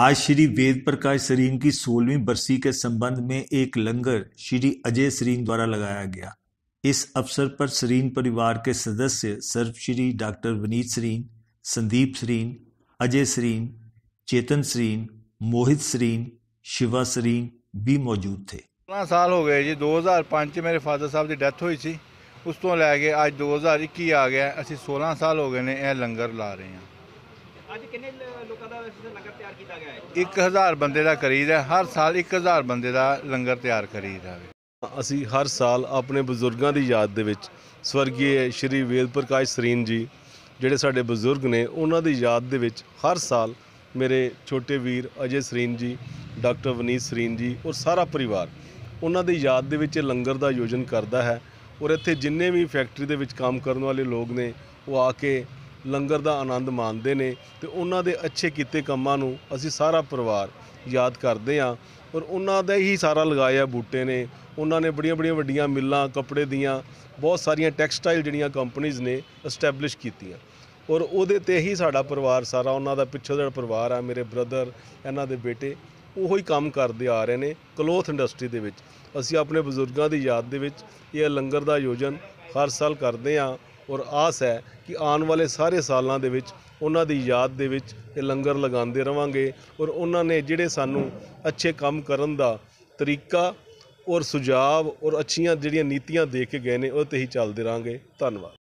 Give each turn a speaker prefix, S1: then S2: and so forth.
S1: आज श्री वेद प्रकाश सरीन की सोलहवीं बरसी के संबंध में एक लंगर श्री अजय सरीन द्वारा लगाया गया इस अवसर पर सरीन परिवार के सदस्य सर्वश्री डॉक्टर विनीत सरीन संदीप सरीन अजय सरीन चेतन सरीन मोहित सरीन शिवा सरीन भी मौजूद थे
S2: सोलह साल हो गए जी 2005 हजार ਮੇਰੇ ਫਾਦਰ ਸਾਹਿਬ ਦੀ ਡੈਥ ਹੋਈ ਸੀ ਉਸ ਤੋਂ ਲੈ दो हजार 2021 तो आ गया ਅਸੀਂ 16 साल हो गए ने यह लंगर ला रहे हैं
S1: ਅੱਜ ਕਿੰਨੇ ਲੋਕਾਂ ਦਾ ਲੰਗਰ ਤਿਆਰ ਕੀਤਾ ਗਿਆ ਹੈ
S2: 1000 ਬੰਦੇ ਦਾ ਕਰੀਦਾ ਹਰ ਸਾਲ 1000 ਬੰਦੇ ਦਾ ਲੰਗਰ ਤਿਆਰ ਕਰੀਦਾ ਅਸੀਂ ਹਰ
S3: ਸਾਲ ਆਪਣੇ ਬਜ਼ੁਰਗਾਂ ਦੀ ਯਾਦ ਦੇ ਵਿੱਚ ਸਵਰਗੀ ਸ਼੍ਰੀ ਵੇਦ ਪ੍ਰਕਾਸ਼ ਸਰੀਨ ਜੀ ਜਿਹੜੇ ਸਾਡੇ ਬਜ਼ੁਰਗ ਨੇ ਉਹਨਾਂ ਦੀ ਯਾਦ ਦੇ ਵਿੱਚ ਹਰ ਸਾਲ ਮੇਰੇ ਛੋਟੇ ਵੀਰ ਅਜੇ ਸਰੀਨ ਜੀ ਡਾਕਟਰ ਵਨੀਤ ਸਰੀਨ ਜੀ ਔਰ ਸਾਰਾ ਪਰਿਵਾਰ ਉਹਨਾਂ ਦੀ ਯਾਦ ਦੇ ਵਿੱਚ ਲੰਗਰ ਦਾ ਆਯੋਜਨ ਕਰਦਾ ਹੈ ਔਰ ਇੱਥੇ ਜਿੰਨੇ ਵੀ ਫੈਕਟਰੀ ਦੇ ਵਿੱਚ ਕੰਮ ਕਰਨ ਵਾਲੇ ਲੋਕ ਨੇ ਉਹ ਆ ਕੇ ਲੰਗਰ ਦਾ ਆਨੰਦ ਮਾਣਦੇ ਨੇ ਤੇ ਉਹਨਾਂ ਦੇ ਅੱਛੇ ਕੀਤੇ ਕੰਮਾਂ ਨੂੰ ਅਸੀਂ ਸਾਰਾ ਪਰਿਵਾਰ ਯਾਦ ਕਰਦੇ ਆਂ ਔਰ ਉਹਨਾਂ ਦਾ ਹੀ ਸਾਰਾ ਲਗਾਇਆ ਬੂਟੇ ਨੇ ਉਹਨਾਂ ਨੇ ਬੜੀਆਂ ਬੜੀਆਂ ਵੱਡੀਆਂ ਮਿੱਲਾਂ ਕੱਪੜੇ ਦੀਆਂ ਬਹੁਤ ਸਾਰੀਆਂ ਟੈਕਸਟਾਈਲ ਜਿਹੜੀਆਂ ਕੰਪਨੀਆਂ ਨੇ ਐਸਟੈਬਲਿਸ਼ ਕੀਤੀਆਂ ਔਰ ਉਹਦੇ ਤੇ ਹੀ ਸਾਡਾ ਪਰਿਵਾਰ ਸਾਰਾ ਉਹਨਾਂ ਦਾ ਪਿੱਛੇ ਜਿਹੜਾ ਪਰਿਵਾਰ ਆ ਮੇਰੇ ਬ੍ਰਦਰ ਇਹਨਾਂ ਦੇ ਬੇਟੇ ਉਹੋ ਹੀ ਕੰਮ ਕਰਦੇ ਆ ਰਹੇ ਨੇ ਕਲੋਥ ਇੰਡਸਟਰੀ ਦੇ ਵਿੱਚ ਅਸੀਂ ਆਪਣੇ ਬਜ਼ੁਰਗਾਂ ਦੀ ਯਾਦ ਦੇ ਵਿੱਚ ਇਹ ਲੰਗਰ ਦਾ ਆਯੋਜਨ ਹਰ ਸਾਲ ਕਰਦੇ ਆ ਔਰ ਆਸ ਹੈ ਕਿ ਆਉਣ ਵਾਲੇ ਸਾਰੇ ਸਾਲਾਂ ਦੇ ਵਿੱਚ ਉਹਨਾਂ ਦੀ ਯਾਦ ਦੇ ਵਿੱਚ ਇਹ ਲੰਗਰ ਲਗਾਉਂਦੇ ਰਵਾਂਗੇ ਔਰ ਉਹਨਾਂ ਨੇ ਜਿਹੜੇ ਸਾਨੂੰ ਅੱਛੇ ਕੰਮ ਕਰਨ ਦਾ ਤਰੀਕਾ ਔਰ ਸੁਝਾਵ ਔਰ ਅੱਛੀਆਂ
S1: ਜਿਹੜੀਆਂ ਨੀਤੀਆਂ ਦੇ ਕੇ ਗਏ ਨੇ ਉਹ ਤੇ ਹੀ ਚੱਲਦੇ ਰਾਂਗੇ ਧੰਨਵਾਦ